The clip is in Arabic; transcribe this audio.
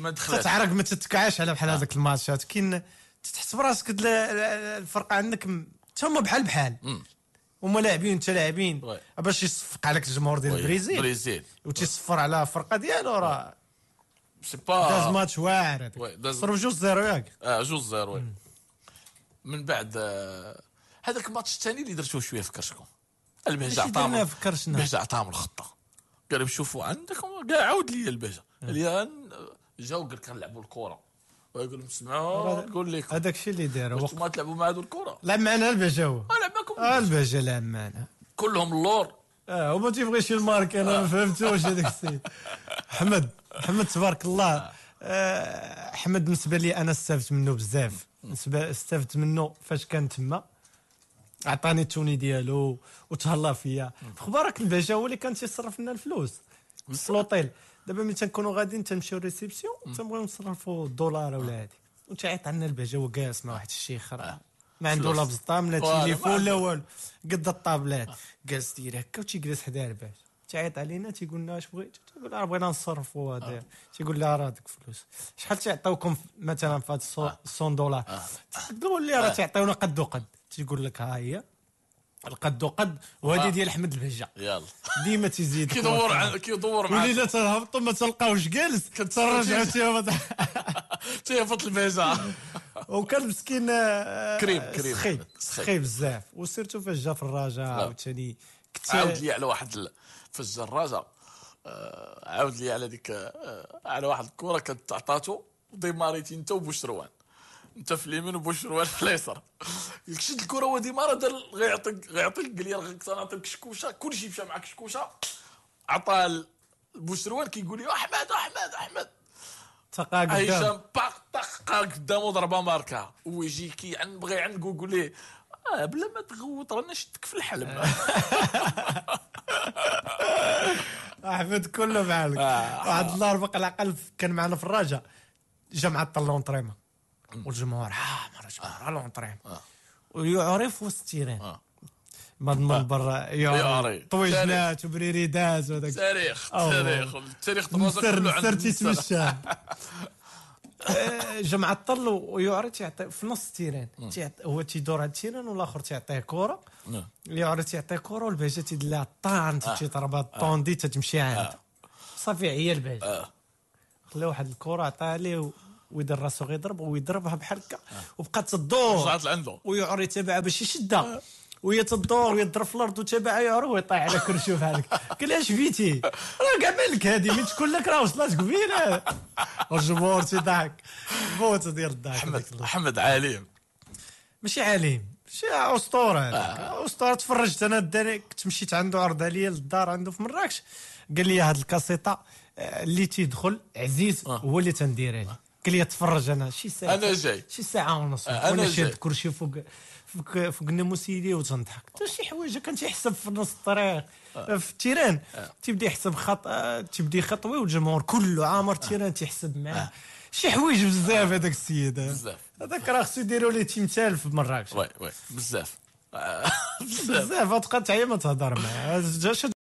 ما دخلت تتعرق ما تتكعاش على بحال هذاك الماتشات كاين تحس براسك الفرقه عندك تما بحال بحال هما لاعبين انت لاعبين باش يصفق عليك الجمهور ديال البريزيل البريزيل وتيصفر على الفرقه ديالو راه سي با داز ماتش واعر صرف جوج زيرو ياك اه جوج زيرو من بعد آه، هذاك الماتش الثاني اللي درتوه شويه في كرشكم البهجه عطاهم البهجه عطاهم الخطه قال لهم شوفوا عندكم كاع عاود لي البهجه قال لي جاو قال لك لعبوا الكره ويقول لهم اسمعوا نقول لكم هذاك الشيء اللي داروا وقت ما تلعبوا مع هذو الكره معنا البجا هو لعبناكم البجا معنا كلهم اللور اه وما تيبغيش المارك انا ما آه. فهمتوش هذاك السيد احمد احمد تبارك الله آه. آه، احمد بالنسبه لي انا استفدت منه بزاف استفدت منه فاش كان تما عطاني التوني ديالو وتهلا فيا اخبارك الباشا هو اللي كان تيصرف لنا الفلوس في السلوطيل دابا ملي تنكونوا غاديين تنمشيو ريسيبسيون تنبغيو نصرفوا الدولار ولا هادي وتعيط عندنا البهجه مع واحد الشيخ راه ما عنده لا بزطام لا تليفون لا والو قد الطابلات جالس داير هكا وتيجلس حدا الباج تعيط علينا تيقول لنا اش بغيت تقول راه بغينا نصرفوا هذا آه. تيقول لها راه ديك فلوس شحال تعطيوكم مثلا في هذا 100 دولار تقول لي راه آه. تعطيونا قد وقد تيقول لك ها هي القد وقد وهذه آه. ديال احمد البهجه يلا ديما تيزيد كيدور كيدور معاك وليله تهبط ما تلقاوش جالس كتراجع عاد تيهبط البهجه وكان مسكين آه، كريم آه، كريم سخي سخي بزاف وسيرتو فاش جا في الرجاء عاوتاني عاود لي على واحد فاش جا الراجا عاود لي على ديك على واحد الكره كانت عطاتو ديماريتي انت وبوشروان انت في اليمين وبوشر وانا في اليسار شد الكره هو ديما راه دار غيعطيك غيعطيك قال راه غيعطيك كشكوشه كلشي مشى معك كشكوشه عطى بوشروان كيقول لي احمد احمد احمد تقا قدام هشام باق طق قدامه ضربه ماركه ويجي كي عن بغى عن يقول لي آه بلا ما تغوط رانا شدك في الحلم احمد كله معلك آه. واحد النهار بقى على قلب كان معنا في الرجاء جا مع الطلون طريمه والجمهور حامر آه، الجمهور آه. على لونطريم آه. ويعرف وسط التيران ما ضمن برا يعرف طويجنات وبريريداز وداك تاريخ تاريخ التاريخ مصر مصر تيتمشى جمع الطل ويعرف تيعطي في نص التيران هو تيدور على التيران والاخر تيعطيه كره نعم. يعرف تيعطيه كره والبهجه تيدلع الطعن تيضربها الطوندي تتمشي عنده صافي عيا البهجه خلى واحد الكره عطاها ليه ويدير راسو غيضرب ويضربها بحال هكا وبقات تدور رجعت لعندو ويعور يتبعها باش يشدها آه. وهي تدور ويضرب في الارض وتبعها يعور ويطيح على كرشو بحالك قال اش بيتي راه كاع مالك هذه من تقول لك راه وصلت قبيله والجمهور تيضحك موت ديال الضحك احمد احمد عليم ماشي عليم شي اسطوره آه. اسطوره تفرجت انا داني كنت مشيت عنده عرض عليا للدار عنده في مراكش قال لي هاد الكاسيطه آه، اللي تيدخل عزيز آه. هو اللي تنديرها لي قال لي تفرج انا شي ساعه انا جاي شي ساعه ونص جاي انا شاد كرسي فوق فوق فوق الناموس وتنضحك حتى شي حوايج كان تيحسب في نص الطريق آه. في التيران آه. تيبدا يحسب خط تيبدا يخطوي والجمهور كله عامر التيران آه. تيحسب معاه شي حوايج بزاف هذاك السيد بزاف هذاك راه خصو يديروا ليه تمثال في مراكش وي وي بزاف بزاف تبقى تعيا ما تهضر معاه